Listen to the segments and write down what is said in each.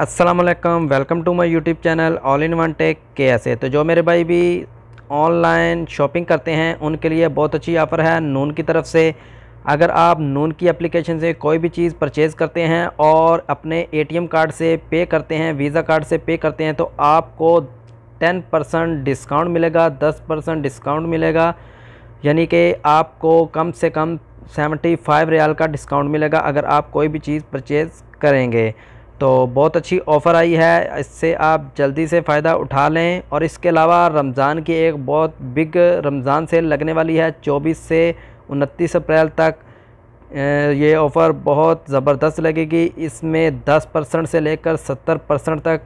Aslam welcome to my YouTube channel all in one tech K S A तो जो मेरे भाई भी ऑनलाइन शॉपिंग करते हैं उनके लिए बहुत अच्छी ऑफ़र है नून की तरफ से अगर आप नून की एप्लीकेशन से कोई भी चीज़ परचेज़ करते हैं और अपने एटीएम कार्ड से पे करते हैं वीज़ा कार्ड से पे करते हैं तो आपको टेन परसेंट डिस्काउंट मिलेगा दस परसेंट डिस्काउंट मिलेगा यानी कि आपको कम से कम सेवेंटी फाइव रियाल का डिस्काउंट मिलेगा अगर आप कोई भी चीज़ परचेज़ करेंगे तो बहुत अच्छी ऑफ़र आई है इससे आप जल्दी से फ़ायदा उठा लें और इसके अलावा रमज़ान की एक बहुत बिग रमज़ान सेल लगने वाली है 24 से 29 अप्रैल तक ये ऑफ़र बहुत ज़बरदस्त लगेगी इसमें 10 परसेंट से लेकर 70 परसेंट तक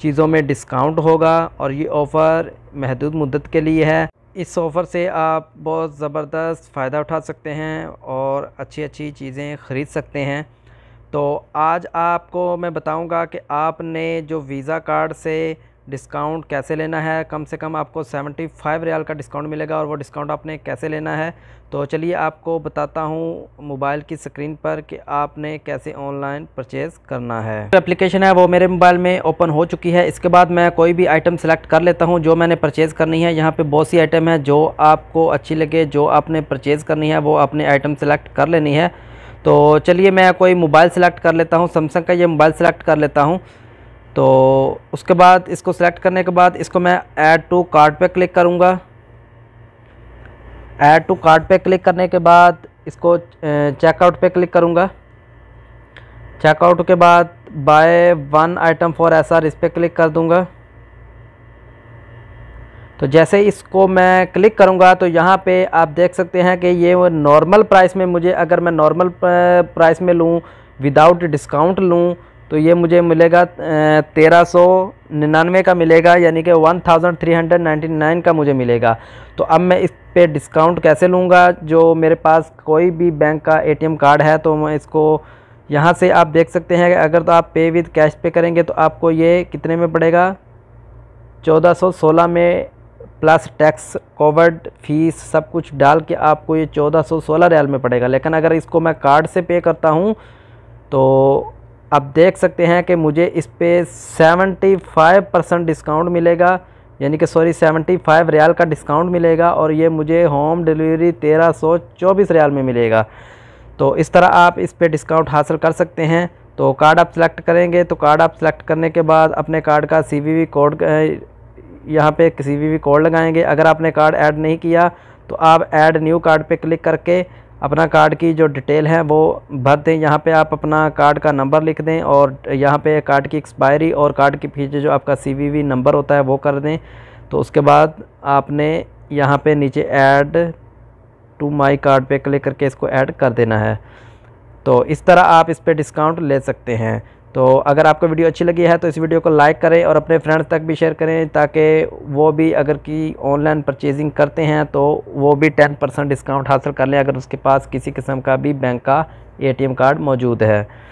चीज़ों में डिस्काउंट होगा और ये ऑफ़र महदूद मुद्दत के लिए है इस ऑफ़र से आप बहुत ज़बरदस्त फ़ायदा उठा सकते हैं और अच्छी अच्छी चीज़ें ख़रीद सकते हैं तो आज आपको मैं बताऊंगा कि आपने जो वीज़ा कार्ड से डिस्काउंट कैसे लेना है कम से कम आपको सेवेंटी फ़ाइव रियाल का डिस्काउंट मिलेगा और वो डिस्काउंट आपने कैसे लेना है तो चलिए आपको बताता हूँ मोबाइल की स्क्रीन पर कि आपने कैसे ऑनलाइन परचेज़ करना है एप्लीकेशन है वो मेरे मोबाइल में ओपन हो चुकी है इसके बाद मैं कोई भी आइटम सेलेक्ट कर लेता हूँ जो मैंने परचेज़ करनी है यहाँ पर बहुत सी आइटम है जो आपको अच्छी लगे जो आपने परचेज़ करनी है वो आपने आइटम सेलेक्ट कर लेनी है तो चलिए मैं कोई मोबाइल सेलेक्ट कर लेता हूँ सैमसंग का ये मोबाइल सेलेक्ट कर लेता हूँ तो उसके बाद इसको सेलेक्ट करने के बाद इसको मैं ऐड टू कार्ट पे क्लिक करूँगा ऐड टू कार्ट पे क्लिक करने के बाद इसको चेकआउट पे क्लिक करूँगा चेकआउट के बाद buy one item for S R इस पर क्लिक कर दूँगा तो जैसे इसको मैं क्लिक करूँगा तो यहाँ पे आप देख सकते हैं कि ये नॉर्मल प्राइस में मुझे अगर मैं नॉर्मल प्राइस में लूँ विदाउट डिस्काउंट लूँ तो ये मुझे मिलेगा तेरह सौ निन्यानवे का मिलेगा यानी कि one thousand three hundred ninety nine का मुझे मिलेगा तो अब मैं इस पर डिस्काउंट कैसे लूँगा जो मेरे पास कोई भी बैंक का ए कार्ड है तो मैं इसको यहाँ से आप देख सकते हैं अगर तो आप पे विद कैश पे करेंगे तो आपको ये कितने में पड़ेगा 1416 में प्लस टैक्स कोवर्ड फीस सब कुछ डाल के आपको ये चौदह सौ सोलह रियाल में पड़ेगा लेकिन अगर इसको मैं कार्ड से पे करता हूँ तो आप देख सकते हैं कि मुझे इस पर सेवेंटी फाइव परसेंट डिस्काउंट मिलेगा यानी कि सॉरी सेवेंटी फाइव रियाल का डिस्काउंट मिलेगा और ये मुझे होम डिलीवरी तेरह सौ चौबीस रियाल में मिलेगा तो इस तरह आप इस पर डिस्काउंट हासिल कर सकते हैं तो कार्ड आप सेलेक्ट करेंगे तो कार्ड आप सेलेक्ट करने के बाद अपने कार्ड का सी कोड यहाँ पे किसी भी, भी कोड लगाएंगे अगर आपने कार्ड ऐड नहीं किया तो आप ऐड न्यू कार्ड पे क्लिक करके अपना कार्ड की जो डिटेल है वो भर दें यहाँ पे आप अपना कार्ड का नंबर लिख दें और यहाँ पे कार्ड की एक्सपायरी और कार्ड के पीछे जो आपका सी नंबर होता है वो कर दें तो उसके बाद आपने यहाँ पे नीचे ऐड टू माय कार्ड पे क्लिक करके इसको ऐड कर देना है तो इस तरह आप इस पर डिस्काउंट ले सकते हैं तो अगर आपको वीडियो अच्छी लगी है तो इस वीडियो को लाइक करें और अपने फ्रेंड्स तक भी शेयर करें ताकि वो भी अगर कि ऑनलाइन परचेजिंग करते हैं तो वो भी टेन परसेंट डिस्काउंट हासिल कर लें अगर उसके पास किसी किस्म का भी बैंक का एटीएम कार्ड मौजूद है